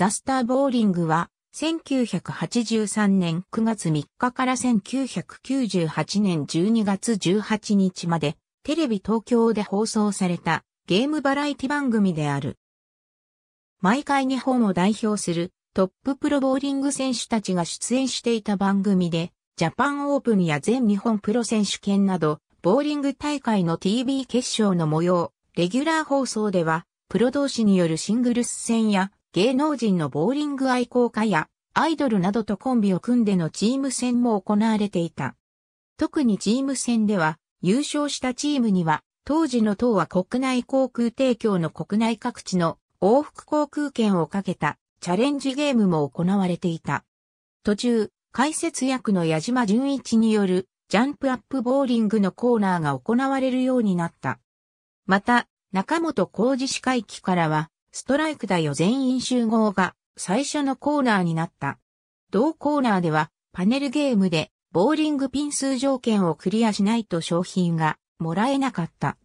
ザ・スター・ボーリングは、1983年9月3日から1998年12月18日まで、テレビ東京で放送されたゲームバラエティ番組である。毎回日本を代表するトッププロボーリング選手たちが出演していた番組で、ジャパンオープンや全日本プロ選手権など、ボーリング大会の TV 決勝の模様、レギュラー放送では、プロ同士によるシングルス戦や芸能人のボーリング愛好家やアイドルなどとコンビを組んでのチーム戦も行われていた。特にチーム戦では優勝したチームには当時の党は国内航空提供の国内各地の往復航空券をかけたチャレンジゲームも行われていた。途中、解説役の矢島純一によるジャンプアップボーリングのコーナーが行われるようになった。また、中本工事司会機からは、ストライクだよ全員集合が最初のコーナーになった。同コーナーではパネルゲームでボーリングピン数条件をクリアしないと商品がもらえなかった。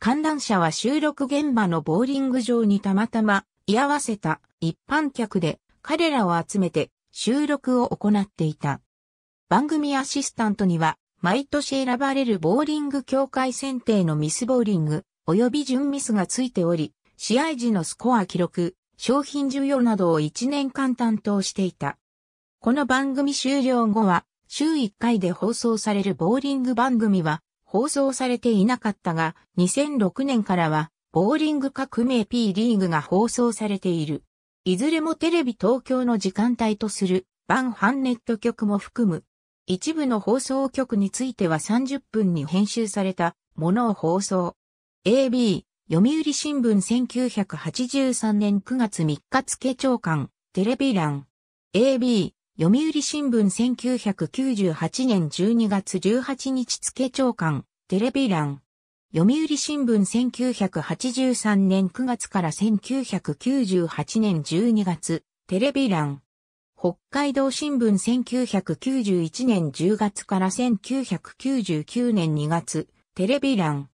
観覧車は収録現場のボーリング場にたまたま居合わせた一般客で彼らを集めて収録を行っていた。番組アシスタントには毎年選ばれるボーリング協会選定のミスボーリング及び準ミスがついており、試合時のスコア記録、商品需要などを1年間担当していた。この番組終了後は、週1回で放送されるボーリング番組は放送されていなかったが、2006年からは、ボーリング革命 P リーグが放送されている。いずれもテレビ東京の時間帯とする、バンハンネット局も含む。一部の放送局については30分に編集されたものを放送。AB、読売新聞1983年9月3日付長官、テレビ欄。AB、読売新聞1998年12月18日付長官、テレビ欄。読売新聞1983年9月から1998年12月、テレビ欄。北海道新聞1991年10月から1999年2月、テレビ欄。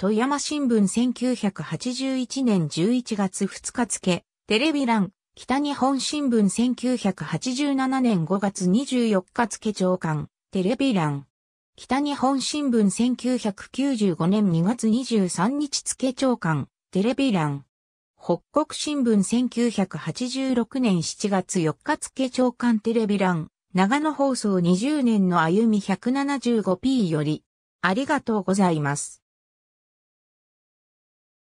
富山新聞1981年11月2日付、テレビ欄、北日本新聞1987年5月24日付長官、テレビ欄。北日本新聞1995年2月23日付長官、テレビ欄。北国新聞1986年7月4日付長官テレビ欄。長野放送20年の歩み 175P より。ありがとうございます。